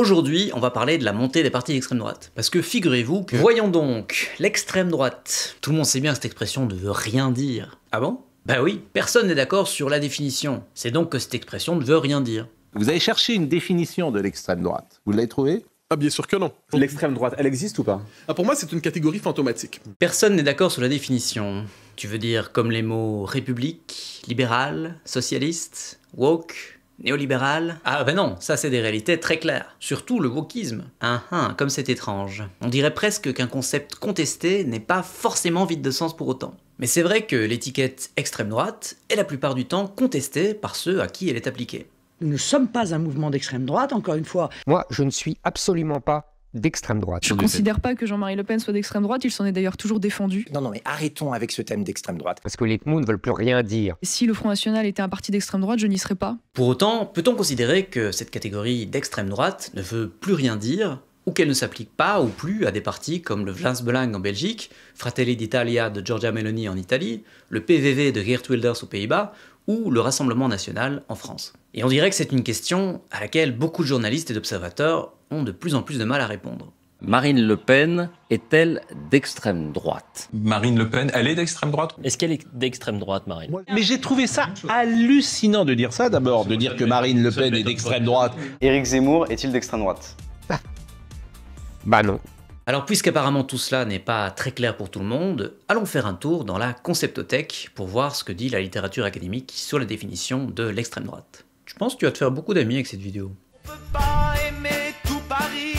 Aujourd'hui, on va parler de la montée des partis d'extrême droite. Parce que figurez-vous que... Voyons donc, l'extrême droite. Tout le monde sait bien que cette expression ne veut rien dire. Ah bon Bah oui, personne n'est d'accord sur la définition. C'est donc que cette expression ne veut rien dire. Vous avez cherché une définition de l'extrême droite. Vous l'avez trouvée ah bien sûr que non. L'extrême droite, elle existe ou pas ah, Pour moi, c'est une catégorie fantomatique. Personne n'est d'accord sur la définition. Tu veux dire comme les mots république, libéral, socialiste, woke Néolibéral Ah ben non, ça c'est des réalités très claires. Surtout le wokisme. Ah ah, comme c'est étrange. On dirait presque qu'un concept contesté n'est pas forcément vide de sens pour autant. Mais c'est vrai que l'étiquette extrême droite est la plupart du temps contestée par ceux à qui elle est appliquée. Nous ne sommes pas un mouvement d'extrême droite, encore une fois. Moi, je ne suis absolument pas d'extrême droite. Je ne considère pas que Jean-Marie Le Pen soit d'extrême droite, il s'en est d'ailleurs toujours défendu. Non, non, mais arrêtons avec ce thème d'extrême droite. Parce que les Tmou ne veulent plus rien dire. si le Front National était un parti d'extrême droite, je n'y serais pas. Pour autant, peut-on considérer que cette catégorie d'extrême droite ne veut plus rien dire ou qu'elle ne s'applique pas ou plus à des partis comme le Vlaams Belang en Belgique, Fratelli d'Italia de Giorgia Meloni en Italie, le PVV de Geert Wilders aux Pays-Bas ou le Rassemblement national en France. Et on dirait que c'est une question à laquelle beaucoup de journalistes et d'observateurs ont de plus en plus de mal à répondre. Marine Le Pen est-elle d'extrême droite Marine Le Pen, elle est d'extrême droite Est-ce qu'elle est, d'extrême droite, Marine Mais j'ai trouvé ça hallucinant de dire ça d'abord, de dire que Marine Le Pen est d'extrême droite. Éric Zemmour est-il d'extrême droite Bah non. Alors puisqu'apparemment tout cela n'est pas très clair pour tout le monde, allons faire un tour dans la conceptothèque pour voir ce que dit la littérature académique sur la définition de l'extrême droite. Je pense que tu vas te faire beaucoup d'amis avec cette vidéo. Paris,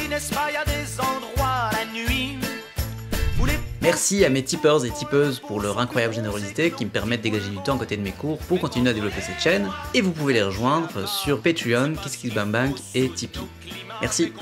nest pas des endroits nuit Merci à mes tipeurs et tipeuses pour leur incroyable générosité qui me permettent de dégager du temps à côté de mes cours pour continuer à développer cette chaîne. Et vous pouvez les rejoindre sur Patreon, KissKissBangBang et Tipeee. Merci.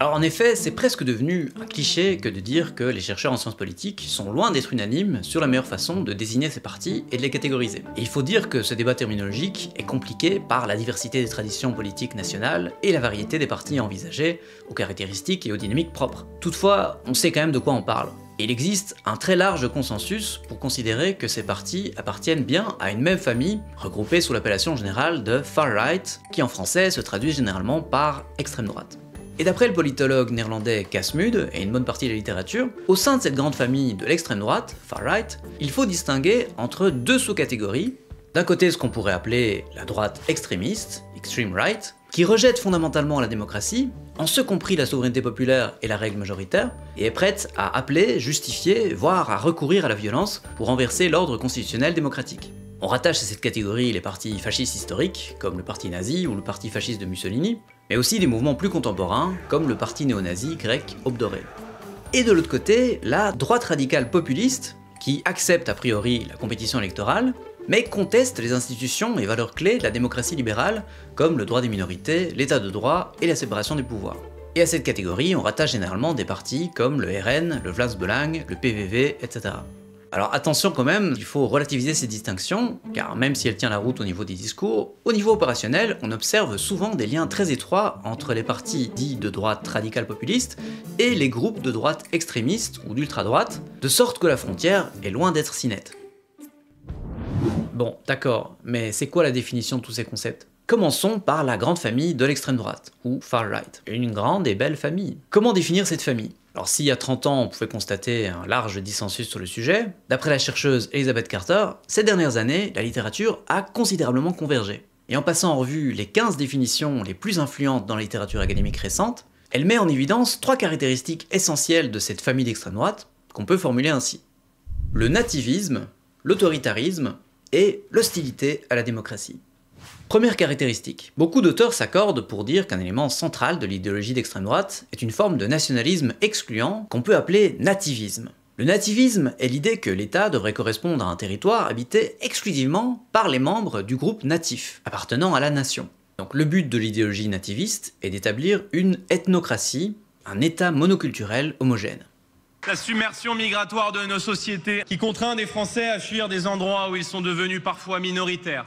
Alors en effet, c'est presque devenu un cliché que de dire que les chercheurs en sciences politiques sont loin d'être unanimes sur la meilleure façon de désigner ces partis et de les catégoriser. Et il faut dire que ce débat terminologique est compliqué par la diversité des traditions politiques nationales et la variété des partis envisagés, aux caractéristiques et aux dynamiques propres. Toutefois, on sait quand même de quoi on parle. Et il existe un très large consensus pour considérer que ces partis appartiennent bien à une même famille, regroupée sous l'appellation générale de far right, qui en français se traduit généralement par extrême droite. Et d'après le politologue néerlandais Kasmud, et une bonne partie de la littérature, au sein de cette grande famille de l'extrême droite, far right, il faut distinguer entre deux sous-catégories. D'un côté ce qu'on pourrait appeler la droite extrémiste, extreme right, qui rejette fondamentalement la démocratie, en ce compris la souveraineté populaire et la règle majoritaire, et est prête à appeler, justifier, voire à recourir à la violence pour renverser l'ordre constitutionnel démocratique. On rattache à cette catégorie les partis fascistes historiques, comme le parti nazi ou le parti fasciste de Mussolini, mais aussi des mouvements plus contemporains, comme le parti néo-nazi grec Obdoré. Et de l'autre côté, la droite radicale populiste, qui accepte a priori la compétition électorale, mais conteste les institutions et valeurs clés de la démocratie libérale, comme le droit des minorités, l'état de droit et la séparation des pouvoirs. Et à cette catégorie, on rattache généralement des partis comme le RN, le Vlas Belang, le PVV, etc. Alors attention quand même, il faut relativiser ces distinctions, car même si elle tient la route au niveau des discours, au niveau opérationnel, on observe souvent des liens très étroits entre les partis dits de droite radicale populiste et les groupes de droite extrémiste ou d'ultra-droite, de sorte que la frontière est loin d'être si nette. Bon, d'accord, mais c'est quoi la définition de tous ces concepts Commençons par la grande famille de l'extrême droite, ou far right, une grande et belle famille. Comment définir cette famille alors s'il y a 30 ans, on pouvait constater un large dissensus sur le sujet, d'après la chercheuse Elizabeth Carter, ces dernières années, la littérature a considérablement convergé. Et en passant en revue les 15 définitions les plus influentes dans la littérature académique récente, elle met en évidence trois caractéristiques essentielles de cette famille d'extrême droite, qu'on peut formuler ainsi. Le nativisme, l'autoritarisme et l'hostilité à la démocratie. Première caractéristique, beaucoup d'auteurs s'accordent pour dire qu'un élément central de l'idéologie d'extrême droite est une forme de nationalisme excluant qu'on peut appeler nativisme. Le nativisme est l'idée que l'État devrait correspondre à un territoire habité exclusivement par les membres du groupe natif, appartenant à la nation. Donc le but de l'idéologie nativiste est d'établir une ethnocratie, un État monoculturel homogène. La submersion migratoire de nos sociétés qui contraint des Français à fuir des endroits où ils sont devenus parfois minoritaires.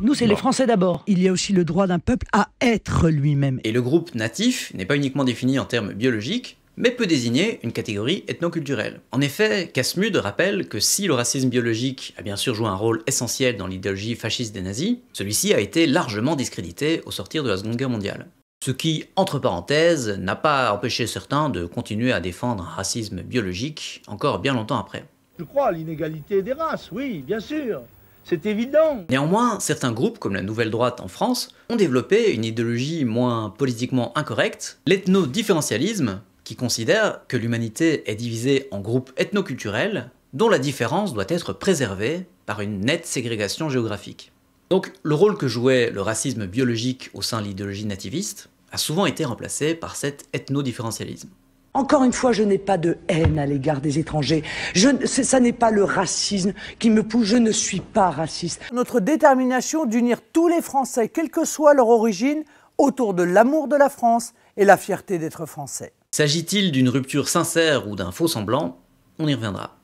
Nous, c'est les Français d'abord. Il y a aussi le droit d'un peuple à être lui-même. Et le groupe natif n'est pas uniquement défini en termes biologiques, mais peut désigner une catégorie ethnoculturelle. En effet, Casmude rappelle que si le racisme biologique a bien sûr joué un rôle essentiel dans l'idéologie fasciste des nazis, celui-ci a été largement discrédité au sortir de la Seconde Guerre mondiale. Ce qui, entre parenthèses, n'a pas empêché certains de continuer à défendre un racisme biologique encore bien longtemps après. Je crois à l'inégalité des races, oui, bien sûr. C'est évident. Néanmoins, certains groupes, comme la Nouvelle Droite en France, ont développé une idéologie moins politiquement incorrecte, l'ethno-différentialisme, qui considère que l'humanité est divisée en groupes ethnoculturels, dont la différence doit être préservée par une nette ségrégation géographique. Donc le rôle que jouait le racisme biologique au sein de l'idéologie nativiste a souvent été remplacé par cet ethno-différentialisme. Encore une fois, je n'ai pas de haine à l'égard des étrangers. Je, ça n'est pas le racisme qui me pousse. Je ne suis pas raciste. Notre détermination d'unir tous les Français, quelle que soit leur origine, autour de l'amour de la France et la fierté d'être français. S'agit-il d'une rupture sincère ou d'un faux semblant On y reviendra.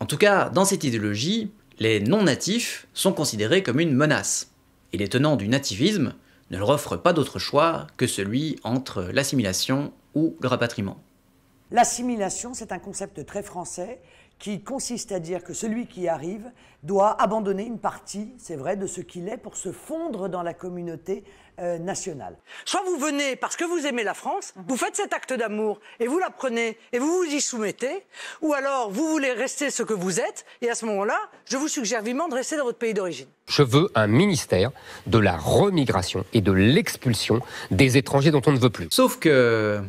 En tout cas, dans cette idéologie, les non-natifs sont considérés comme une menace. Et les tenants du nativisme ne leur offre pas d'autre choix que celui entre l'assimilation ou le rapatriement. L'assimilation, c'est un concept très français qui consiste à dire que celui qui arrive doit abandonner une partie, c'est vrai, de ce qu'il est pour se fondre dans la communauté euh, Soit vous venez parce que vous aimez la France, mhm. vous faites cet acte d'amour et vous la prenez et vous vous y soumettez, ou alors vous voulez rester ce que vous êtes et à ce moment-là, je vous suggère vivement de rester dans votre pays d'origine. Je veux un ministère de la remigration et de l'expulsion des étrangers dont on ne veut plus. Sauf que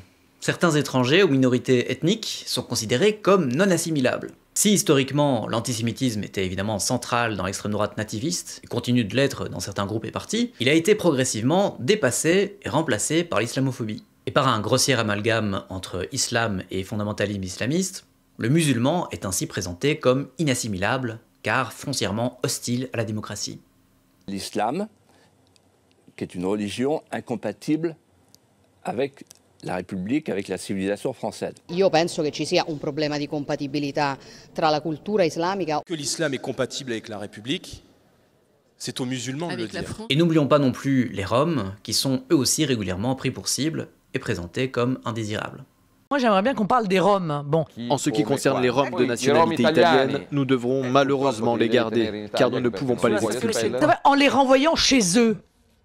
certains étrangers ou minorités ethniques sont considérés comme non assimilables. Si historiquement l'antisémitisme était évidemment central dans l'extrême droite nativiste, et continue de l'être dans certains groupes et partis, il a été progressivement dépassé et remplacé par l'islamophobie. Et par un grossier amalgame entre islam et fondamentalisme islamiste, le musulman est ainsi présenté comme inassimilable, car foncièrement hostile à la démocratie. L'islam, qui est une religion incompatible avec la république avec la civilisation française. un la culture Que l'islam est compatible avec la République, c'est aux musulmans de le dire. Et n'oublions pas non plus les Roms, qui sont eux aussi régulièrement pris pour cible et présentés comme indésirables. Moi j'aimerais bien qu'on parle des Roms. Bon. En ce qui concerne les Roms de nationalité italienne, nous devrons malheureusement les garder, car nous ne pouvons pas les expulser. En les renvoyant chez eux,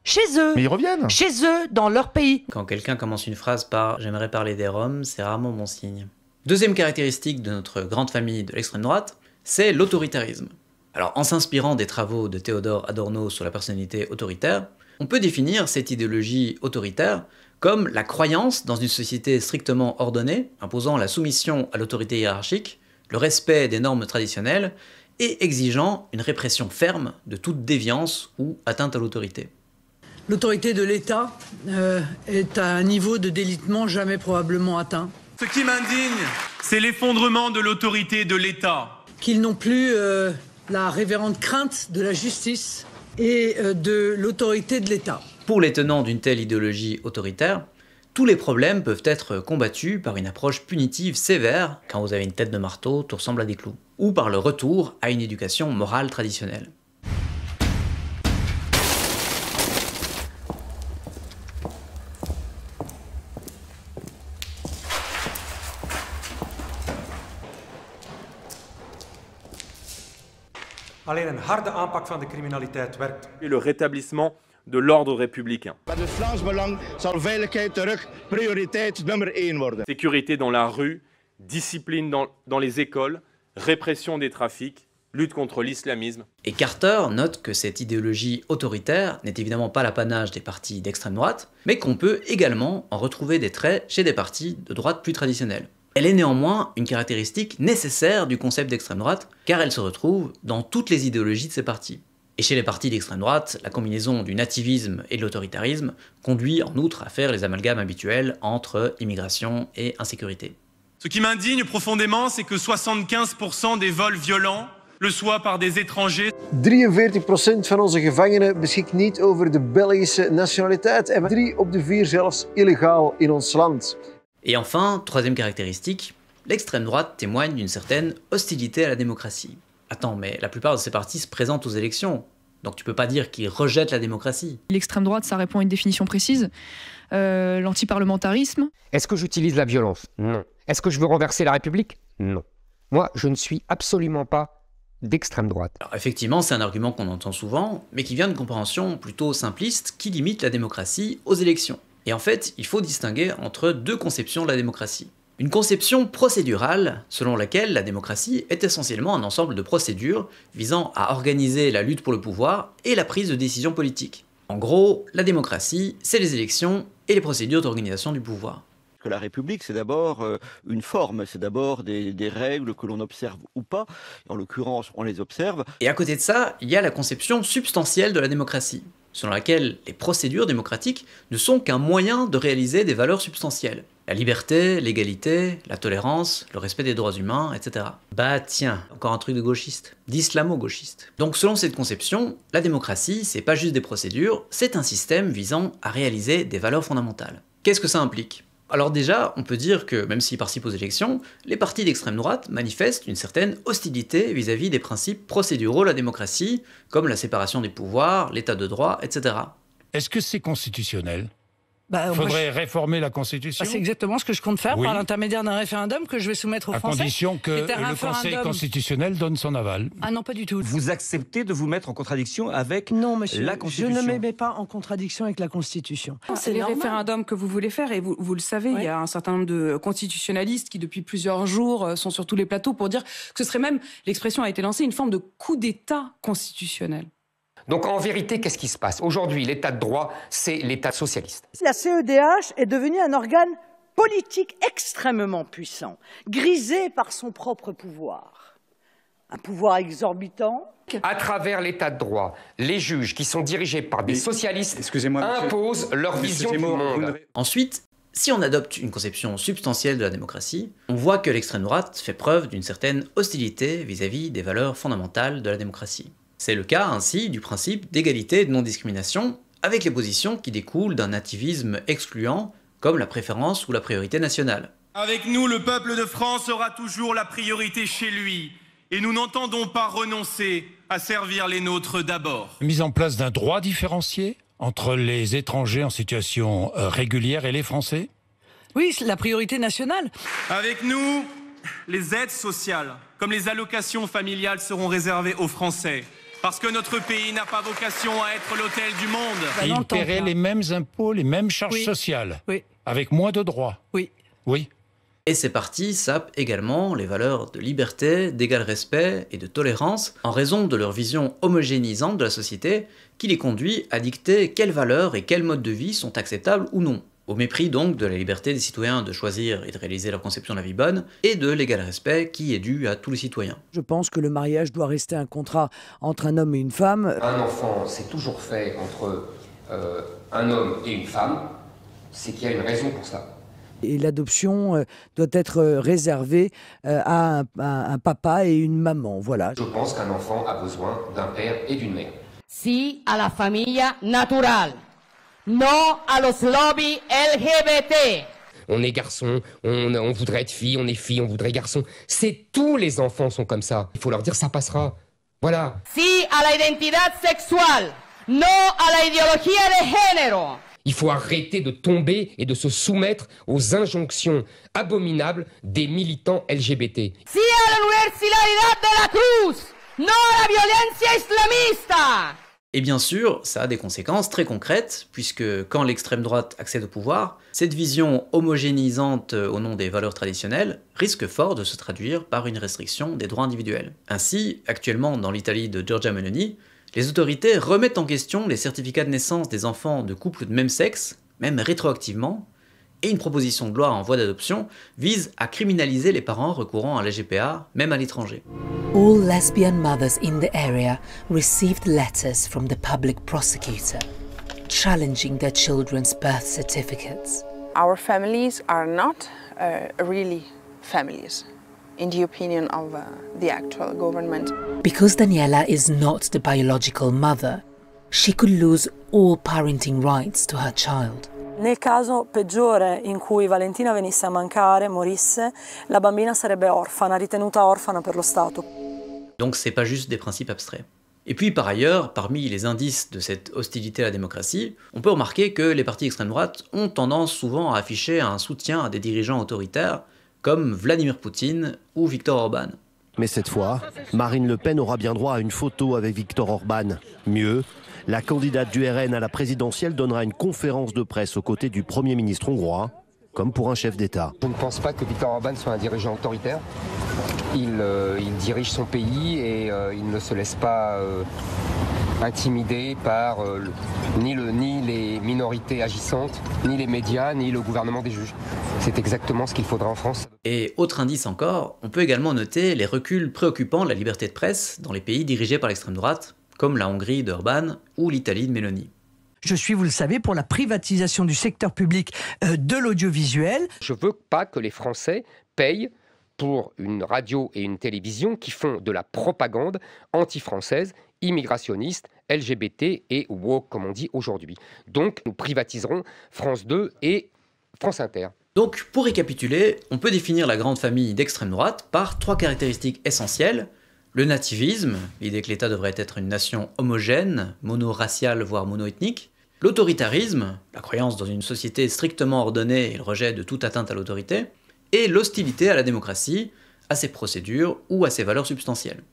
chez eux. ils reviennent. Chez eux, dans leur pays. Quand quelqu'un commence une phrase par J'aimerais parler des Roms, c'est rarement mon signe. Deuxième caractéristique de notre grande famille de l'extrême droite, c'est l'autoritarisme. Alors en s'inspirant des travaux de Théodore Adorno sur la personnalité autoritaire, on peut définir cette idéologie autoritaire comme la croyance dans une société strictement ordonnée, imposant la soumission à l'autorité hiérarchique, le respect des normes traditionnelles et exigeant une répression ferme de toute déviance ou atteinte à l'autorité l'autorité de l'État euh, est à un niveau de délitement jamais probablement atteint. Ce qui m'indigne, c'est l'effondrement de l'autorité de l'État. Qu'ils n'ont plus euh, la révérende crainte de la justice et euh, de l'autorité de l'État. Pour les tenants d'une telle idéologie autoritaire, tous les problèmes peuvent être combattus par une approche punitive sévère, quand vous avez une tête de marteau, tout ressemble à des clous, ou par le retour à une éducation morale traditionnelle. Alleen harde aanpak van de criminaliteit werkt. Et le rétablissement de l'ordre républicain. Sécurité dans la rue, discipline dans, dans les écoles, répression des trafics, lutte contre l'islamisme. Et Carter note que cette idéologie autoritaire n'est évidemment pas l'apanage des partis d'extrême droite, mais qu'on peut également en retrouver des traits chez des partis de droite plus traditionnels. Elle est néanmoins une caractéristique nécessaire du concept d'extrême droite, car elle se retrouve dans toutes les idéologies de ces partis. Et chez les partis d'extrême droite, la combinaison du nativisme et de l'autoritarisme conduit en outre à faire les amalgames habituels entre immigration et insécurité. Ce qui m'indigne profondément, c'est que 75% des vols violents le soient par des étrangers. 43% van onze gevangenen ne niet over de Belgische nationaliteit en 3 op de 4 zelfs illegaal dans notre pays. Et enfin, troisième caractéristique, l'extrême droite témoigne d'une certaine hostilité à la démocratie. Attends, mais la plupart de ces partis se présentent aux élections, donc tu peux pas dire qu'ils rejettent la démocratie. L'extrême droite, ça répond à une définition précise. Euh, L'antiparlementarisme. Est-ce que j'utilise la violence Non. Est-ce que je veux renverser la République Non. Moi, je ne suis absolument pas d'extrême droite. Alors effectivement, c'est un argument qu'on entend souvent, mais qui vient de compréhension plutôt simpliste qui limite la démocratie aux élections. Et en fait, il faut distinguer entre deux conceptions de la démocratie. Une conception procédurale, selon laquelle la démocratie est essentiellement un ensemble de procédures visant à organiser la lutte pour le pouvoir et la prise de décisions politiques. En gros, la démocratie, c'est les élections et les procédures d'organisation du pouvoir que la République, c'est d'abord euh, une forme, c'est d'abord des, des, règles que l'on observe ou pas. En l'occurrence, on les observe. Et à côté de ça, il y a la conception substantielle de la démocratie selon laquelle les procédures démocratiques ne sont qu'un moyen de réaliser des valeurs substantielles. La liberté, l'égalité, la tolérance, le respect des droits humains, etc. Bah tiens, encore un truc de gauchiste, d'islamo-gauchiste. Donc selon cette conception, la démocratie, c'est pas juste des procédures, c'est un système visant à réaliser des valeurs fondamentales. Qu'est-ce que ça implique alors déjà, on peut dire que, même s'ils participent aux élections, les partis d'extrême droite manifestent une certaine hostilité vis-à-vis des principes procéduraux de la démocratie, comme la séparation des pouvoirs, l'état de droit, etc. Est-ce que c'est constitutionnel bah, il faudrait réformer la Constitution. Bah, c'est exactement ce que je compte faire par l'intermédiaire d'un référendum que je vais soumettre aux Français. À condition que le Conseil constitutionnel donne son aval. Ah non, pas du tout. Vous acceptez de vous mettre en contradiction avec non, monsieur, la Constitution Je ne me mets pas en contradiction avec la Constitution. C'est les référendums que vous voulez faire et vous, le savez, il y a un certain nombre de constitutionnalistes qui depuis plusieurs jours euh, sont sur tous les plateaux pour dire que ce serait même, l'expression a été lancée, une forme de coup d'État constitutionnel. Donc en vérité, qu'est-ce qui se passe Aujourd'hui, l'état de droit, c'est l'état socialiste. La CEDH est devenue un organe politique extrêmement puissant, grisé par son propre pouvoir. Un pouvoir exorbitant. À travers l'état de droit, les juges qui sont dirigés par des socialistes imposent leur vision du monde. Ensuite, si on adopte une conception substantielle de la démocratie, on voit que l'extrême droite fait preuve d'une certaine hostilité vis-à-vis -vis des valeurs fondamentales de la démocratie. C'est le cas ainsi du principe d'égalité et de non-discrimination avec les positions qui découlent d'un nativisme excluant comme la préférence ou la priorité nationale. Avec nous, le peuple de France aura toujours la priorité chez lui et nous n'entendons pas renoncer à servir les nôtres d'abord. Mise en place d'un droit différencié entre les étrangers en situation euh, régulière et les Français Oui, la priorité nationale. Avec nous, les aides sociales, comme les allocations familiales, seront réservées aux Français parce que notre pays n'a pas vocation à être l'hôtel du monde. Et ils les mêmes impôts, les mêmes charges sociales, oui. avec moins de droits. Oui. Oui. Et ces partis sapent également les valeurs de liberté, d'égal respect et de tolérance en raison de leur vision homogénéisante de la société qui les conduit à dicter quelles valeurs et quels modes de vie sont acceptables ou non au mépris donc de la liberté des citoyens de choisir et de réaliser leur conception de la vie bonne, et de l'égal respect qui est dû à tous les citoyens. Je pense que le mariage doit rester un contrat entre un homme et une femme. Un enfant, c'est toujours fait entre euh, un homme et une femme, c'est qu'il y a une raison pour ça. Et l'adoption euh, doit être euh, réservée à, un, à un papa et une maman, voilà. Je pense qu'un enfant a besoin d'un père et d'une mère. Si à la famille naturelle. Non à los lobbies LGBT. On est garçon, on, voudrait être fille, on est fille, on voudrait garçon. C'est tous les enfants sont comme ça. Il faut leur dire ça passera. Voilà. Si à l'identité sexuelle. Non à la de género. Il faut arrêter de tomber et de se soumettre aux injonctions abominables des militants LGBT. Si à la de la Cruz. Non à la violence islamiste et bien sûr, ça a des conséquences très concrètes, puisque quand l'extrême droite accède au pouvoir, cette vision homogénéisante euh, au nom des valeurs traditionnelles risque fort de se traduire par une restriction des droits individuels. Ainsi, actuellement dans l'Italie de Giorgia Meloni, les autorités remettent en question les certificats de naissance des enfants de couples de même sexe, même rétroactivement, et une proposition de loi en voie d'adoption vise à criminaliser les parents recourant à la GPA, même à l'étranger. All lesbian mothers in the area received letters from the public prosecutor challenging their children's birth certificates. Our families are not uh, really families, in the opinion of uh, the actual government. Because Daniela is not the biological mother, she could lose all parenting rights to her child. Nel caso peggiore in cui Valentina venisse a mancare, morisse, la bambina sarebbe orfana, ritenuta orfana per lo Stato. Donc c'est pas juste des principes abstraits. Et puis par ailleurs, parmi les indices de cette hostilité à la démocratie, on peut remarquer que les partis extrême droite ont tendance souvent à afficher un soutien à des dirigeants autoritaires comme Vladimir Poutine ou Viktor Orban. Mais cette fois, Marine Le Pen aura bien droit à une photo avec Viktor Orban. Mieux, la candidate du RN à la présidentielle donnera une conférence de presse aux côtés du Premier ministre hongrois, comme pour un chef d'État. Je ne pense pas que Viktor Orban soit un dirigeant autoritaire. Il, euh, dirige son pays et euh, il ne se laisse pas euh, intimider par ni les minorités agissantes, ni les médias, ni le gouvernement des juges. C'est exactement ce qu'il faudra en France. Et autre indice encore, on peut également noter les reculs préoccupants de la liberté de presse dans les pays dirigés par l'extrême droite, comme la Hongrie d'Urban ou l'Italie de Mélanie. Je suis, vous le savez, pour la privatisation du secteur public euh, de l'audiovisuel. Je ne veux pas que les Français payent pour une radio et une télévision qui font de la propagande anti-française, immigrationniste, LGBT et woke, comme on dit aujourd'hui. Donc, nous privatiserons France 2 et France Inter. Donc, pour récapituler, on peut définir la grande famille d'extrême droite par trois caractéristiques essentielles le nativisme, l'idée que l'État devrait être une nation homogène, monoraciale, voire mono-ethnique. L'autoritarisme, la croyance dans une société strictement ordonnée et le rejet de toute atteinte à l'autorité. Et l'hostilité à la démocratie, à ses procédures ou à ses valeurs substantielles.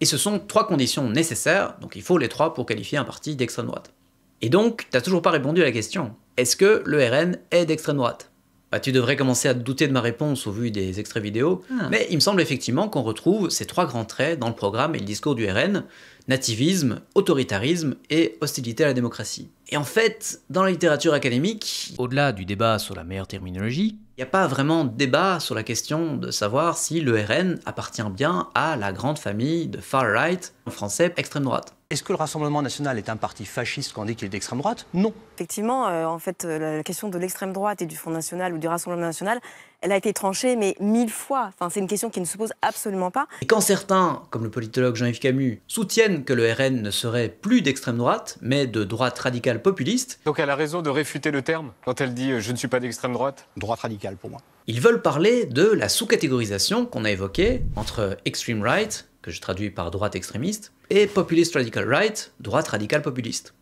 Et ce sont trois conditions nécessaires, donc il faut les trois pour qualifier un parti d'extrême droite. Et donc, t'as toujours pas répondu à la question. Est-ce que le RN est d'extrême droite bah, tu devrais commencer à douter de ma réponse au vu des extraits vidéo. Ah. Mais il me semble effectivement qu'on retrouve ces trois grands traits dans le programme et le discours du RN nativisme, autoritarisme et hostilité à la démocratie. Et en fait, dans la littérature académique, au-delà du débat sur la meilleure terminologie, il n'y a pas vraiment de débat sur la question de savoir si le RN appartient bien à la grande famille de far right, en français extrême droite. Est-ce que le Rassemblement national est un parti fasciste quand on dit qu'il est d'extrême droite Non. Effectivement, euh, en fait, euh, la question de l'extrême droite et du Front national ou du Rassemblement national, elle a été tranchée, mais mille fois. Enfin, c'est une question qui ne se pose absolument pas. Et quand certains, comme le politologue Jean-Yves Camus, soutiennent que le RN ne serait plus d'extrême droite, mais de droite radicale populiste. Donc elle a raison de réfuter le terme quand elle dit euh, je ne suis pas d'extrême droite Droite radicale pour moi. Ils veulent parler de la sous-catégorisation qu'on a évoquée entre extreme right que je traduis par droite extrémiste, et populist radical right, droite radicale populiste.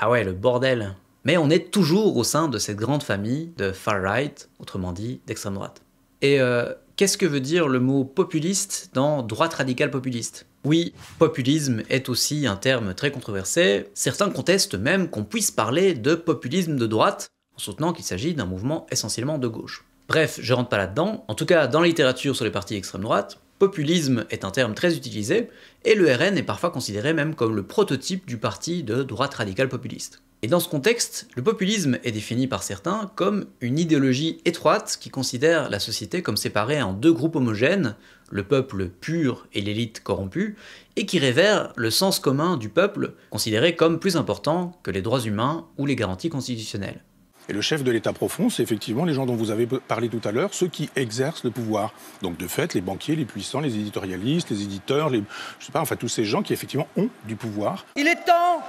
ah ouais, le bordel. Mais on est toujours au sein de cette grande famille de far right, autrement dit d'extrême droite. Et euh, qu'est-ce que veut dire le mot populiste dans droite radicale populiste Oui, populisme est aussi un terme très controversé. Certains contestent même qu'on puisse parler de populisme de droite en soutenant qu'il s'agit d'un mouvement essentiellement de gauche. Bref, je rentre pas là-dedans. En tout cas, dans la littérature sur les partis extrême droite, Populisme est un terme très utilisé, et le RN est parfois considéré même comme le prototype du parti de droite radicale populiste. Et dans ce contexte, le populisme est défini par certains comme une idéologie étroite qui considère la société comme séparée en deux groupes homogènes, le peuple pur et l'élite corrompue, et qui révère le sens commun du peuple, considéré comme plus important que les droits humains ou les garanties constitutionnelles. Et le chef de l'État profond, c'est effectivement les gens dont vous avez parlé tout à l'heure, ceux qui exercent le pouvoir. Donc de fait, les banquiers, les puissants, les éditorialistes, les éditeurs, les, je sais pas, enfin tous ces gens qui effectivement ont du pouvoir. Il est temps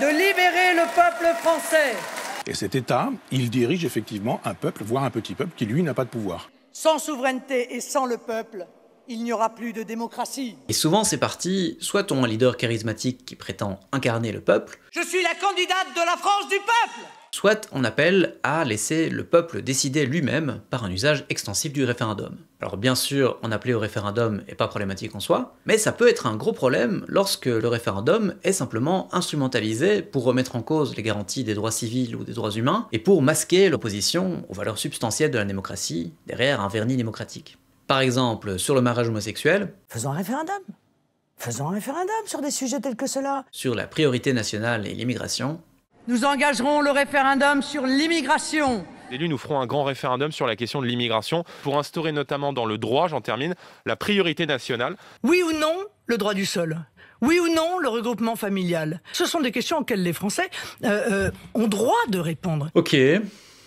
de libérer le peuple français. Et cet État, il dirige effectivement un peuple, voire un petit peuple, qui lui n'a pas de pouvoir. Sans souveraineté et sans le peuple, il n'y aura plus de démocratie. Et souvent, c'est parti, soit on un leader charismatique qui prétend incarner le peuple. Je suis la candidate de la France du peuple soit on appelle à laisser le peuple décider lui-même par un usage extensif du référendum. Alors bien sûr, en appeler au référendum est pas problématique en soi, mais ça peut être un gros problème lorsque le référendum est simplement instrumentalisé pour remettre en cause les garanties des droits civils ou des droits humains, et pour masquer l'opposition aux valeurs substantielles de la démocratie derrière un vernis démocratique. Par exemple, sur le mariage homosexuel... Faisons un référendum Faisons un référendum sur des sujets tels que cela Sur la priorité nationale et l'immigration, nous engagerons le référendum sur l'immigration. Les élus nous ferons un grand référendum sur la question de l'immigration pour instaurer notamment dans le droit, j'en termine, la priorité nationale. Oui ou non, le droit du sol oui ou non le regroupement familial Ce sont des questions auxquelles les Français euh, euh, ont droit de répondre. Ok.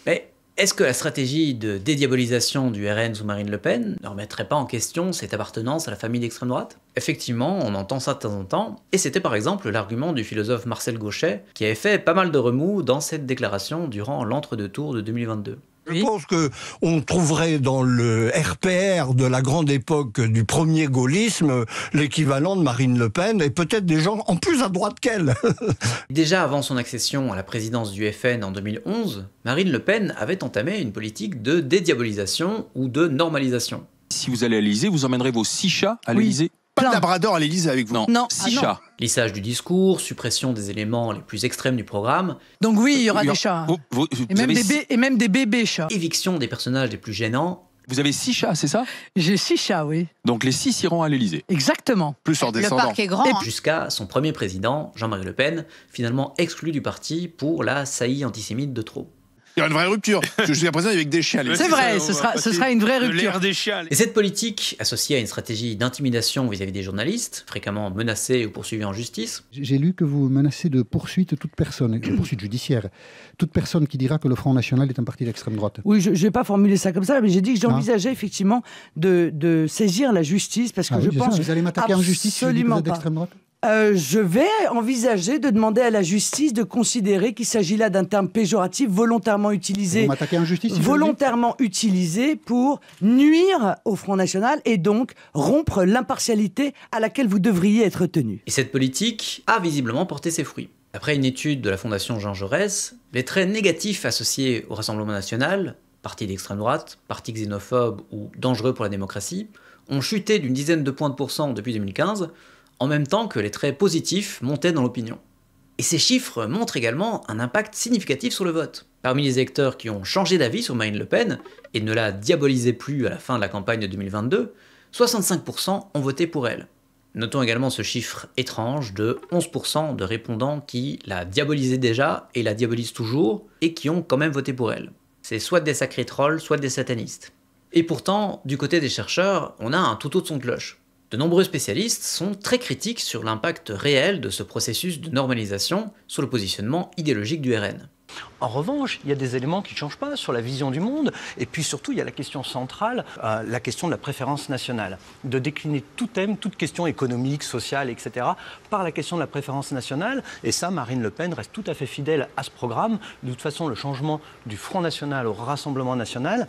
Mais est-ce que la stratégie de dédiabolisation du RN sous Marine Le Pen ne remettrait pas en question cette appartenance à la famille d'extrême droite Effectivement, on entend ça de temps en temps, et c'était par exemple l'argument du philosophe Marcel Gauchet, qui avait fait pas mal de remous dans cette déclaration durant l'entre-deux-tours de 2022. Je pense que on trouverait dans le RPR de la grande époque du premier gaullisme l'équivalent de Marine Le Pen et peut-être des gens en plus à droite qu'elle. Déjà avant son accession à la présidence du FN en 2011, Marine Le Pen avait entamé une politique de dédiabolisation ou de normalisation. Si vous allez à l'Élysée, vous emmènerez vos six chats à l'Élysée pas de labrador à l'Élysée avec vous. Non, non. six ah, chats. Lissage du discours, suppression des éléments les plus extrêmes du programme. Donc oui, il y aura des chats. et, même des bébés chats. Éviction des personnages les plus gênants, vous avez six chats, c'est ça J'ai six chats, oui. Donc les six iront à l'Élysée. Exactement. Plus en descendant. Le parc est grand. Hein. Jusqu'à son premier président, Jean-Marie Le Pen, finalement exclu du parti pour la saillie antisémite de trop. Il y a une vraie rupture. Je suis à présent, avec des chiens. C'est vrai, ce sera, une vraie rupture. Des Et cette politique, associée à une stratégie d'intimidation vis-à-vis des journalistes, fréquemment menacés ou poursuivis en justice. J'ai lu que vous menacez de poursuite toute personne, de poursuite judiciaire, toute personne qui dira que le Front National est un parti d'extrême droite. Oui, je vais pas formulé ça comme ça, mais j'ai dit que j'envisageais ah. effectivement de, saisir la justice parce que ah je pense. que vous allez m'attaquer en justice d'extrême droite euh, je vais envisager de demander à la justice de considérer qu'il s'agit là d'un terme péjoratif volontairement utilisé, volontairement utilisé pour nuire au Front National et donc rompre l'impartialité à laquelle vous devriez être tenu. Et cette politique a visiblement porté ses fruits. Après une étude de la Fondation Jean Jaurès, les traits négatifs associés au Rassemblement national, parti d'extrême droite, parti xénophobe ou dangereux pour la démocratie, ont chuté d'une dizaine de points de pourcent depuis 2015 en même temps que les traits positifs montaient dans l'opinion. Et ces chiffres montrent également un impact significatif sur le vote. Parmi les électeurs qui ont changé d'avis sur Marine Le Pen et ne la diabolisaient plus à la fin de la campagne de 2022, 65% ont voté pour elle. Notons également ce chiffre étrange de 11% de répondants qui la diabolisaient déjà et la diabolisent toujours et qui ont quand même voté pour elle. C'est soit des sacrés trolls, soit des satanistes. Et pourtant, du côté des chercheurs, on a un tout autre son de cloche. De nombreux spécialistes sont très critiques sur l'impact réel de ce processus de normalisation sur le positionnement idéologique du RN. En revanche, il y a des éléments qui ne changent pas sur la vision du monde, et puis surtout, il y a la question centrale, euh, la question de la préférence nationale, de décliner tout thème, toute question économique, sociale, etc., par la question de la préférence nationale, et ça, Marine Le Pen reste tout à fait fidèle à ce programme. De toute façon, le changement du Front National au Rassemblement National,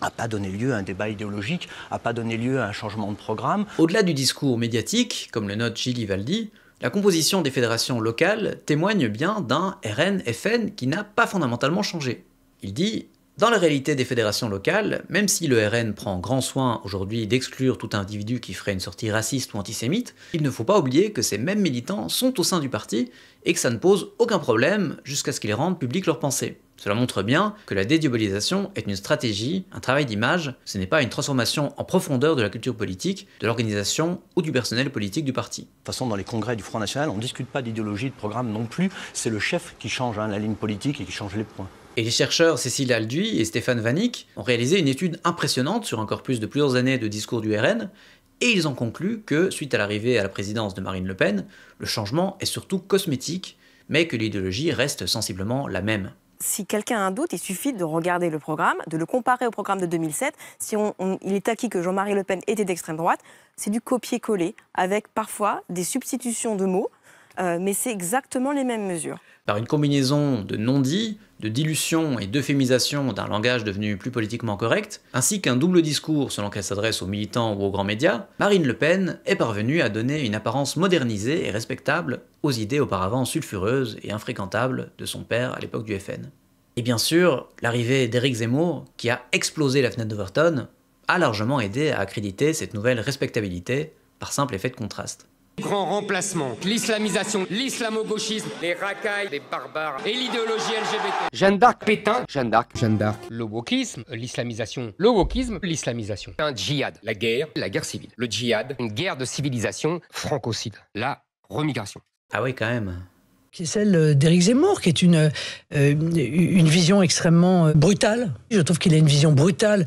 a pas donné lieu à un débat idéologique, a pas donné lieu à un changement de programme. Au-delà du discours médiatique, comme le note Gilles Valdi, la composition des fédérations locales témoigne bien d'un RN-FN qui n'a pas fondamentalement changé. Il dit Dans la réalité des fédérations locales, même si le RN prend grand soin aujourd'hui d'exclure tout individu qui ferait une sortie raciste ou antisémite, il ne faut pas oublier que ces mêmes militants sont au sein du parti et que ça ne pose aucun problème jusqu'à ce qu'ils rendent publiques leurs pensées. Cela montre bien que la dédiabolisation est une stratégie, un travail d'image, ce n'est pas une transformation en profondeur de la culture politique, de l'organisation ou du personnel politique du parti. De toute façon, dans les congrès du Front National, on ne discute pas d'idéologie, de programme non plus, c'est le chef qui change hein, la ligne politique et qui change les points. Et les chercheurs Cécile Alduy et Stéphane Vanik ont réalisé une étude impressionnante sur un corpus de plusieurs années de discours du RN, et ils ont conclu que, suite à l'arrivée à la présidence de Marine Le Pen, le changement est surtout cosmétique, mais que l'idéologie reste sensiblement la même si quelqu'un a un doute, il suffit de regarder le programme, de le comparer au programme de 2007. Si on, il est acquis que Jean-Marie Le Pen était d'extrême droite, c'est du copier-coller avec parfois des substitutions de mots, euh, mais c'est exactement les mêmes mesures par une combinaison de non-dits, de dilution et d'euphémisation d'un langage devenu plus politiquement correct, ainsi qu'un double discours selon qu'elle s'adresse aux militants ou aux grands médias, Marine Le Pen est parvenue à donner une apparence modernisée et respectable aux idées auparavant sulfureuses et infréquentables de son père à l'époque du FN. Et bien sûr, l'arrivée d'Éric Zemmour, qui a explosé la fenêtre d'Overton, a largement aidé à accréditer cette nouvelle respectabilité par simple effet de contraste. Grand remplacement, l'islamisation, l'islamo-gauchisme, les racailles, les barbares et l'idéologie LGBT. Jeanne d'Arc, Pétain, Jeanne d'Arc, Jeanne d'Arc, le wokisme, l'islamisation, le wokisme, l'islamisation. Un djihad, la guerre, la guerre civile. Le djihad, une guerre de civilisation francocide. La remigration. Ah oui, quand même qui est celle euh, d'Éric Zemmour, qui est une, euh, une vision extrêmement euh, brutale. Je trouve qu'il a une vision brutale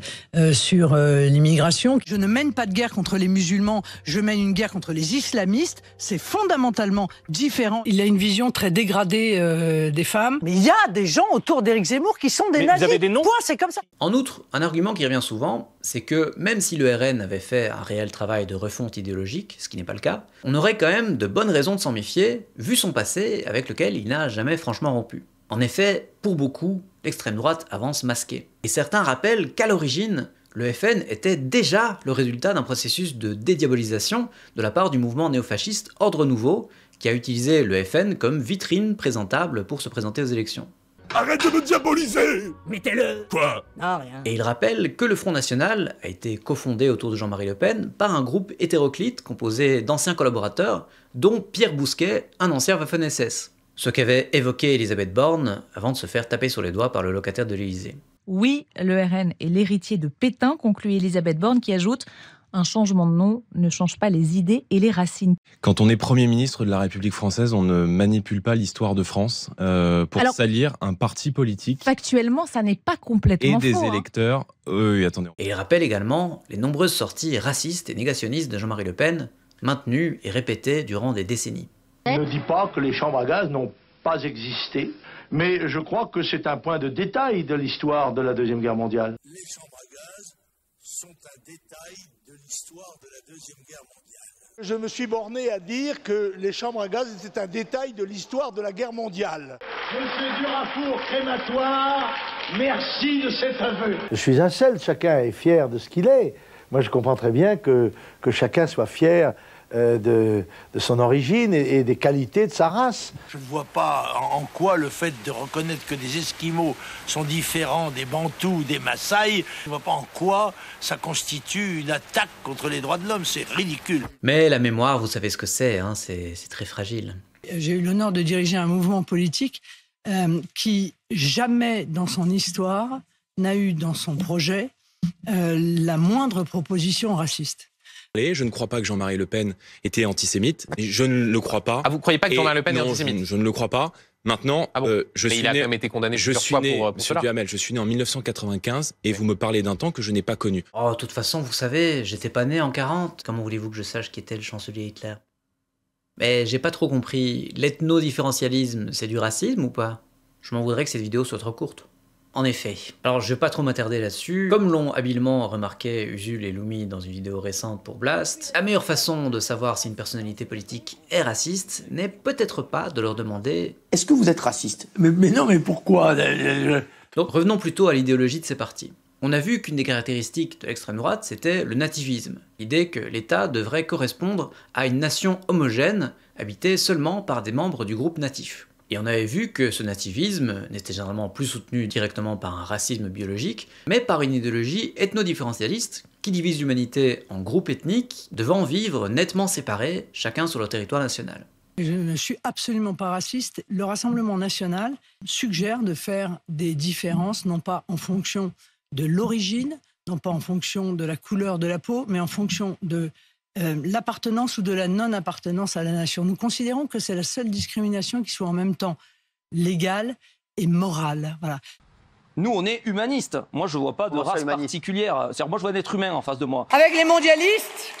sur l'immigration. Je ne mène pas de guerre contre les musulmans, je mène une guerre contre les islamistes. C'est fondamentalement différent. Il a une vision très dégradée des femmes. Mais il y a des gens autour d'Éric Zemmour qui sont des nazis. Vous avez des noms c'est comme ça. En outre, un argument qui revient souvent, c'est que même si le RN avait fait un réel travail de refonte idéologique, ce qui n'est pas le cas, on aurait quand même de bonnes raisons de s'en méfier, vu son passé avec lequel il n'a jamais franchement rompu. En effet, pour beaucoup, l'extrême droite avance masquée. Et certains rappellent qu'à l'origine, le FN était déjà le résultat d'un processus de dédiabolisation de la part du mouvement néofasciste Ordre Nouveau, qui a utilisé le FN comme vitrine présentable pour se présenter aux élections. Arrête de me diaboliser Mettez-le Quoi Non, rien. Et il rappelle que le Front National a été cofondé autour de Jean-Marie Le Pen par un groupe hétéroclite composé d'anciens collaborateurs, dont Pierre Bousquet, un ancien Waffen-SS. Ce qu'avait évoqué Elisabeth Borne avant de se faire taper sur les doigts par le locataire de l'Élysée. Oui, le RN est l'héritier de Pétain, conclut Elisabeth Borne, qui ajoute un changement de nom ne change pas les idées et les racines. Quand on est Premier ministre de la République française, on ne manipule pas l'histoire de France euh, pour salir un parti politique. Factuellement, ça n'est pas complètement faux. Et des hein. électeurs. Euh, oui, attendez. Et il rappelle également les nombreuses sorties racistes et négationnistes de Jean-Marie Le Pen, maintenues et répétées durant des décennies. Ne dis pas que les chambres à gaz n'ont pas existé, mais je crois que c'est un point de détail de l'histoire de la Deuxième Guerre mondiale. Les chambres à gaz sont un détail de la Je me suis borné à dire que les chambres à gaz étaient un détail de l'histoire de la guerre mondiale. Monsieur Durafour, crématoire, merci de cet aveu. Je suis un seul, chacun est fier de ce qu'il est. Moi, je comprends très bien que, que chacun soit fier euh, de, son origine et, des qualités de sa race. Je ne vois pas en quoi le fait de reconnaître que des Esquimaux sont différents des Bantous, des Maasai, je ne vois pas en quoi ça constitue une attaque contre les droits de l'homme, c'est ridicule. Mais la mémoire, vous savez ce que c'est, hein, c'est très fragile. J'ai eu l'honneur de diriger un mouvement politique euh, qui jamais dans son histoire n'a eu dans son projet euh, la moindre proposition raciste. Je ne crois pas que Jean-Marie Le Pen était antisémite. Je ne le crois pas. Ah, vous croyez pas que Jean-Marie Le Pen est antisémite je, ne le crois pas. Maintenant, ah euh, je Mais suis il a été condamné je suis euh, je suis né en 1995 et vous me parlez d'un temps que je n'ai pas connu. Oh, de toute façon, vous savez, j'étais pas né en 40. Comment voulez-vous que je sache qui était le chancelier Hitler Mais j'ai pas trop compris. L'ethno-différentialisme, c'est du racisme ou pas Je m'en voudrais que cette vidéo soit trop courte. En effet. Alors je vais pas trop m'attarder là-dessus. Comme l'ont habilement remarqué Usul et Lumi dans une vidéo récente pour Blast, la meilleure façon de savoir si une personnalité politique est raciste n'est peut-être pas de leur demander Est-ce que vous êtes raciste mais, mais, non, mais pourquoi Donc revenons plutôt à l'idéologie de ces partis. On a vu qu'une des caractéristiques de l'extrême droite, c'était le nativisme, l'idée que l'État devrait correspondre à une nation homogène, habitée seulement par des membres du groupe natif. Et on avait vu que ce nativisme n'était généralement plus soutenu directement par un racisme biologique, mais par une idéologie ethno-différentialiste qui divise l'humanité en groupes ethniques devant vivre nettement séparés, chacun sur leur territoire national. Je ne suis absolument pas raciste. Le Rassemblement national suggère de faire des différences, non pas en fonction de l'origine, non pas en fonction de la couleur de la peau, mais en fonction de euh, l'appartenance ou de la non-appartenance à la nation. Nous considérons que c'est la seule discrimination qui soit en même temps légale et morale. Voilà. Nous, on est humaniste Moi, je ne vois pas de race particulière. cest moi, je vois un être humain en face de moi. Avec les mondialistes,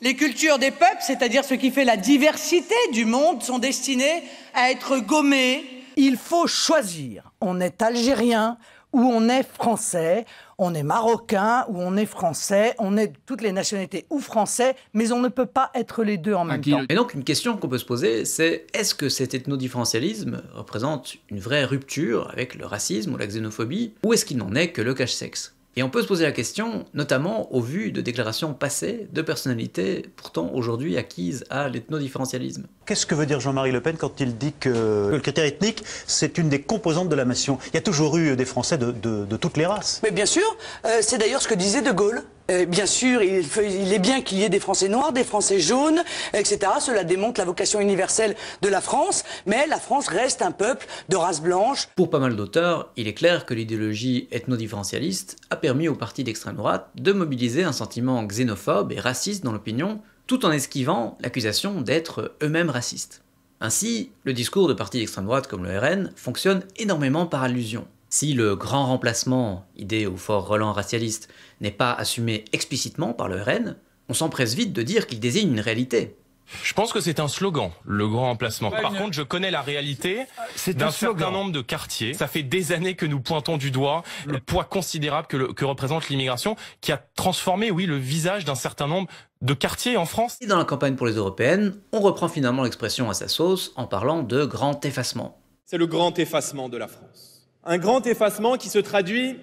les cultures des peuples, c'est-à-dire ce qui fait la diversité du monde, sont destinées à être gommées. Il faut choisir. On est algérien, où on est français, on est marocain où on est français, on est toutes les nationalités ou français, mais on ne peut pas être les deux en même temps. Et donc une question qu'on peut se poser, c'est est-ce que cet ethnodifférentialisme représente une vraie rupture avec le racisme ou la xénophobie, ou est-ce qu'il n'en est que le cache-sexe et on peut se poser la question, notamment au vu de déclarations passées de personnalités pourtant aujourd'hui acquises à l'ethnodifférentialisme. Qu'est-ce que veut dire Jean-Marie Le Pen quand il dit que le critère ethnique, c'est une des composantes de la nation Il y a toujours eu des Français de, toutes les races. Mais bien sûr, euh, c'est d'ailleurs ce que disait De Gaulle. Euh, bien sûr, il, il est bien qu'il y ait des Français noirs, des Français jaunes, etc. Cela démontre la vocation universelle de la France, mais la France reste un peuple de race blanche. Pour pas mal d'auteurs, il est clair que l'idéologie ethno-différentialiste a permis aux partis d'extrême droite de mobiliser un sentiment xénophobe et raciste dans l'opinion, tout en esquivant l'accusation d'être eux-mêmes racistes. Ainsi, le discours de partis d'extrême droite comme le RN fonctionne énormément par allusion. Si le grand remplacement, idée au fort Roland racialiste, n'est pas assumé explicitement par le RN, on s'empresse vite de dire qu'il désigne une réalité. Je pense que c'est un slogan, le grand remplacement. Par contre, je connais la réalité ah, d'un certain nombre de quartiers. Ça fait des années que nous pointons du doigt le poids considérable que, représente l'immigration, qui a transformé, oui, le visage d'un certain nombre de quartiers en France. Et dans la campagne pour les européennes, on reprend finalement l'expression à sa sauce en parlant de grand effacement. C'est le grand effacement de la France. Un grand effacement qui se traduit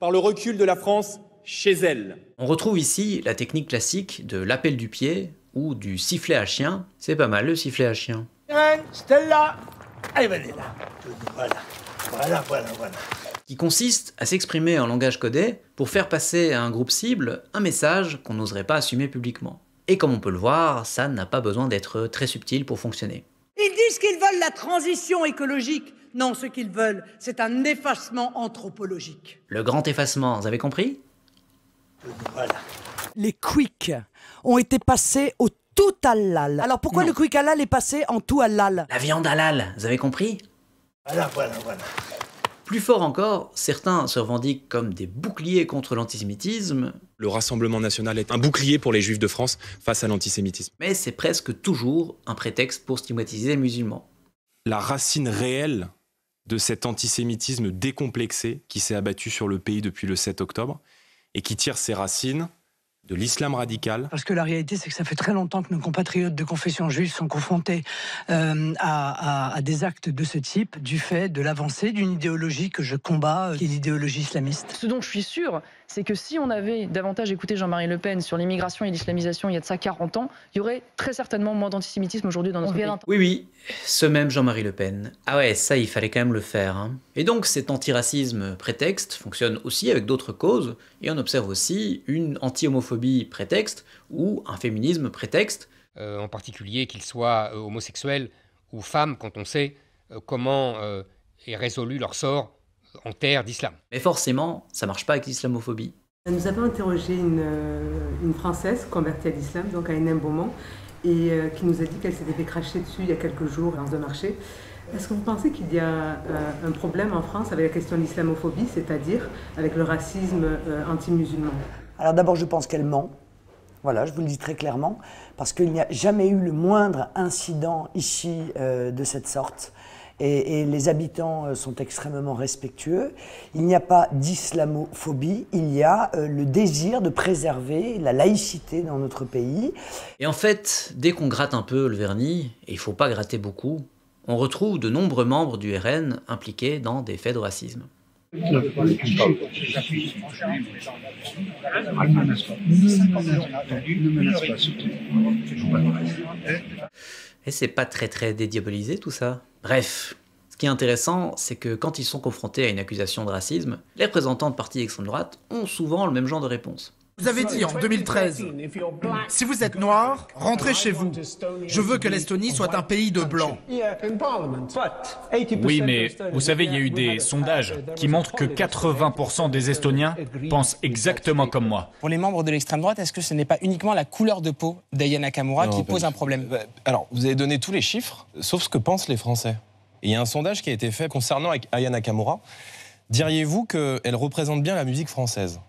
par le recul de la France chez elle. On retrouve ici la technique classique de l'appel du pied ou du sifflet à chien. C'est pas mal le sifflet à chien. Stella, allez, venez là. voilà, voilà, voilà. Qui consiste à s'exprimer en langage codé pour faire passer à un groupe cible un message qu'on n'oserait pas assumer publiquement. Et comme on peut le voir, ça n'a pas besoin d'être très subtil pour fonctionner. Ils disent qu'ils veulent la transition écologique. Non, ce qu'ils veulent, c'est un effacement anthropologique. Le grand effacement, vous avez compris Voilà. Les quicks ont été passés au tout halal. Alors pourquoi le quick halal est passé en tout halal La viande halal, vous avez compris Voilà, voilà, voilà. Plus fort encore, certains se revendiquent comme des boucliers contre l'antisémitisme. Le Rassemblement national est un bouclier pour les juifs de France face à l'antisémitisme. Mais c'est presque toujours un prétexte pour stigmatiser les musulmans. La racine réelle de cet antisémitisme décomplexé qui s'est abattu sur le pays depuis le 7 octobre et qui tire ses racines de l'islam radical. Parce que la réalité, c'est que ça fait très longtemps que nos compatriotes de confession juive sont confrontés euh, à, des actes de ce type du fait de l'avancée d'une idéologie que je combats, euh, qui est l'idéologie islamiste. Ce dont je suis sûr, c'est que si on avait davantage écouté Jean-Marie Le Pen sur l'immigration et l'islamisation il y a de ça 40 ans, il y aurait très certainement moins d'antisémitisme aujourd'hui dans notre pays. Oui, oui, ce même Jean-Marie Le Pen. Ah ouais, ça, il fallait quand même le faire. Hein. Et donc cet antiracisme prétexte fonctionne aussi avec d'autres causes, et on observe aussi une anti-homophobie prétexte ou un féminisme prétexte. Euh, en particulier qu'ils soient euh, homosexuels ou femmes, quand on sait euh, comment est résolu leur sort en terre d'islam. Mais forcément, ça marche pas avec l'islamophobie. Nous avons interrogé une, euh, Française convertie à l'islam, donc à Beaumont, et euh, qui nous a dit qu'elle s'était fait cracher dessus il y a quelques jours lors un marché. Est-ce que vous pensez qu'il y a euh, un problème en France avec la question de l'islamophobie, c'est-à-dire avec le racisme anti-musulman Alors d'abord, je pense qu'elle ment. Voilà, je vous le dis très clairement, parce qu'il n'y a jamais eu le moindre incident ici de cette sorte et, les habitants euh, sont extrêmement respectueux. Il n'y a pas d'islamophobie, il y a euh, le désir de préserver la laïcité dans notre pays. Et en fait, dès qu'on gratte un peu le vernis, et il ne faut pas gratter beaucoup, on retrouve de nombreux membres du RN impliqués dans des faits de racisme. Et c'est pas très très dédiabolisé tout ça Bref, ce qui est intéressant, c'est que quand ils sont confrontés à une accusation de racisme, les représentants de partis d'extrême droite ont souvent le même genre de réponse. Vous avez dit en 2013, si vous êtes noir, rentrez chez vous. Je veux que l'Estonie soit un pays de blancs. Oui, mais vous savez, il y a eu des sondages qui montrent que 80% des Estoniens pensent exactement comme moi. Pour les membres de l'extrême droite, est-ce que ce n'est pas uniquement la couleur de peau d'Ayana Nakamura qui pose un problème bah, Alors, vous avez donné tous les chiffres, sauf ce que pensent les Français. il y a un sondage qui a été fait concernant Aya Nakamura. Diriez-vous qu'elle représente bien la musique française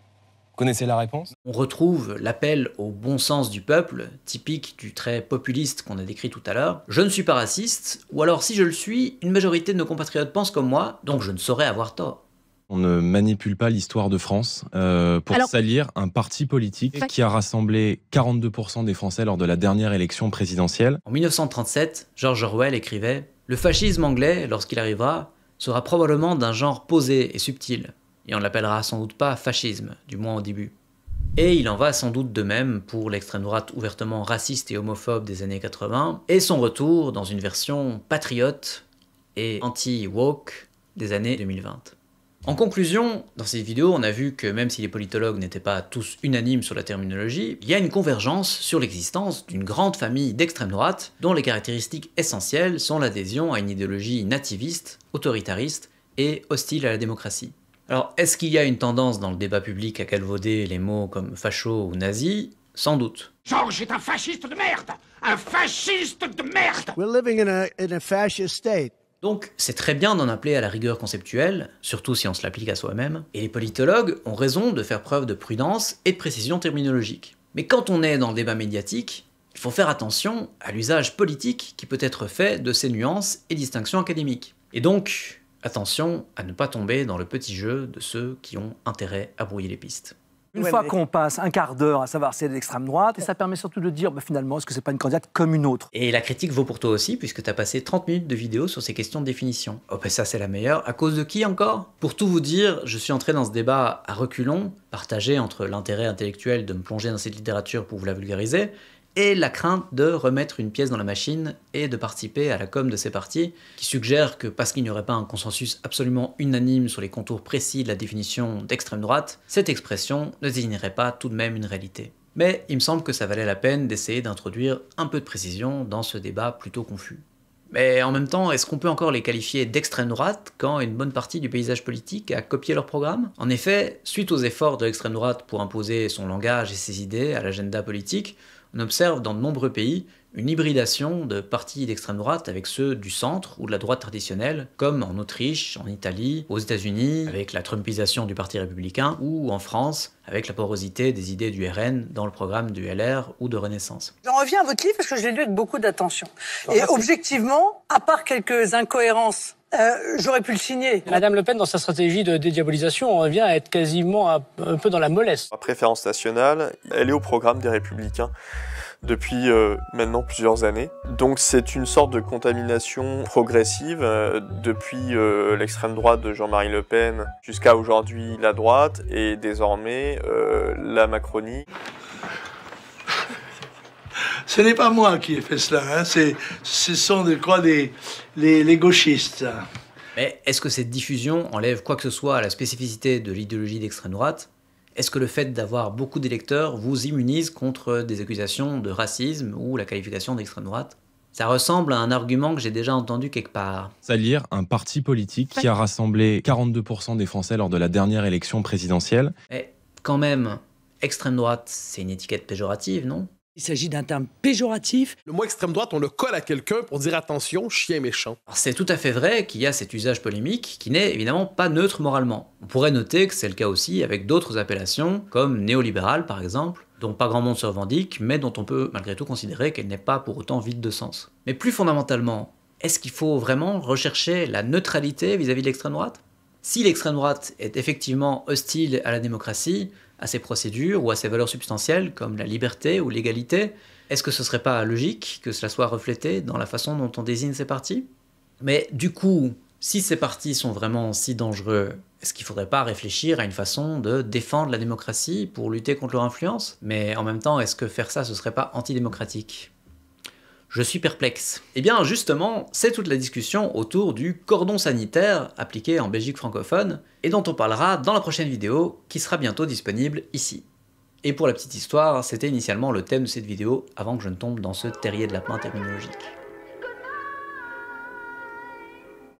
vous connaissez la réponse On retrouve l'appel au bon sens du peuple, typique du trait populiste qu'on a décrit tout à l'heure. Je ne suis pas raciste, ou alors si je le suis, une majorité de nos compatriotes pensent comme moi, donc je ne saurais avoir tort. On ne manipule pas l'histoire de France euh, pour salir un parti politique qui a rassemblé 42% des Français lors de la dernière élection présidentielle. En 1937, George Orwell écrivait Le fascisme anglais, lorsqu'il arrivera, sera probablement d'un genre posé et subtil et on ne l'appellera sans doute pas fascisme, du moins au début. Et il en va sans doute de même pour l'extrême droite ouvertement raciste et homophobe des années 80, et son retour dans une version patriote et anti-woke des années 2020. En conclusion, dans cette vidéo, on a vu que même si les politologues n'étaient pas tous unanimes sur la terminologie, il y a une convergence sur l'existence d'une grande famille d'extrême droite dont les caractéristiques essentielles sont l'adhésion à une idéologie nativiste, autoritariste et hostile à la démocratie. Alors, est-ce qu'il y a une tendance dans le débat public à calvauder les mots comme facho ou nazi Sans doute. Georges est un fasciste de merde Un fasciste de merde We're living in a, in a fascist state. Donc, c'est très bien d'en appeler à la rigueur conceptuelle, surtout si on se l'applique à soi-même, et les politologues ont raison de faire preuve de prudence et de précision terminologique. Mais quand on est dans le débat médiatique, il faut faire attention à l'usage politique qui peut être fait de ces nuances et distinctions académiques. Et donc, attention à ne pas tomber dans le petit jeu de ceux qui ont intérêt à brouiller les pistes. Une fois qu'on passe un quart d'heure à savoir si c'est de droite, et ça permet surtout de dire bah, finalement, est-ce que c'est pas une candidate comme une autre Et la critique vaut pour toi aussi, puisque tu as passé 30 minutes de vidéo sur ces questions de définition. Oh, ben ça, c'est la meilleure. À cause de qui encore Pour tout vous dire, je suis entré dans ce débat à reculons, partagé entre l'intérêt intellectuel de me plonger dans cette littérature pour vous la vulgariser, et la crainte de remettre une pièce dans la machine et de participer à la com de ces partis, qui suggère que parce qu'il n'y aurait pas un consensus absolument unanime sur les contours précis de la définition d'extrême droite, cette expression ne désignerait pas tout de même une réalité. Mais il me semble que ça valait la peine d'essayer d'introduire un peu de précision dans ce débat plutôt confus. Mais en même temps, est-ce qu'on peut encore les qualifier d'extrême droite quand une bonne partie du paysage politique a copié leur programme En effet, suite aux efforts de l'extrême droite pour imposer son langage et ses idées à l'agenda politique, on observe dans de nombreux pays une hybridation de partis d'extrême droite avec ceux du centre ou de la droite traditionnelle, comme en Autriche, en Italie, aux États-Unis, avec la Trumpisation du Parti républicain, ou en France, avec la porosité des idées du RN dans le programme du LR ou de Renaissance. J'en reviens à votre livre parce que je l'ai lu avec beaucoup d'attention. Et objectivement, à part quelques incohérences euh, j'aurais pu le signer. Madame Le Pen, dans sa stratégie de dédiabolisation, on revient à être quasiment un, peu dans la mollesse. La préférence nationale, elle est au programme des Républicains depuis euh, maintenant plusieurs années. Donc c'est une sorte de contamination progressive euh, depuis euh, l'extrême droite de Jean-Marie Le Pen jusqu'à aujourd'hui la droite et désormais la Macronie. Ce n'est pas moi qui ai fait cela, hein. ce sont quoi les, les gauchistes. Mais est-ce que cette diffusion enlève quoi que ce soit à la spécificité de l'idéologie d'extrême droite est-ce que le fait d'avoir beaucoup d'électeurs vous immunise contre des accusations de racisme ou la qualification d'extrême droite ça ressemble à un argument que j'ai déjà entendu quelque part. C'est-à-dire un parti politique qui a rassemblé 42% des Français lors de la dernière élection présidentielle. Mais eh, quand même, extrême droite, c'est une étiquette péjorative, non il s'agit d'un terme péjoratif. Le mot extrême droite, on le colle à quelqu'un pour dire attention, chien méchant. C'est tout à fait vrai qu'il y a cet usage polémique qui n'est évidemment pas neutre moralement. On pourrait noter que c'est le cas aussi avec d'autres appellations, comme néolibéral par exemple, dont pas grand monde se revendique, mais dont on peut malgré tout considérer qu'elle n'est pas pour autant vide de sens. Mais plus fondamentalement, est-ce qu'il faut vraiment rechercher la neutralité vis à -vis de l'extrême droite Si l'extrême droite est effectivement hostile à la démocratie, à ces procédures ou à ces valeurs substantielles comme la liberté ou l'égalité Est-ce que ce ne serait pas logique que cela soit reflété dans la façon dont on désigne ces partis Mais du coup, si ces partis sont vraiment si dangereux, est-ce qu'il ne faudrait pas réfléchir à une façon de défendre la démocratie pour lutter contre leur influence Mais en même temps, est-ce que faire ça, ce serait pas antidémocratique je suis perplexe. Eh bien justement, c'est toute la discussion autour du cordon sanitaire appliqué en Belgique francophone et dont on parlera dans la prochaine vidéo qui sera bientôt disponible ici. Et pour la petite histoire, c'était initialement le thème de cette vidéo avant que je ne tombe dans ce terrier de lapin terminologique.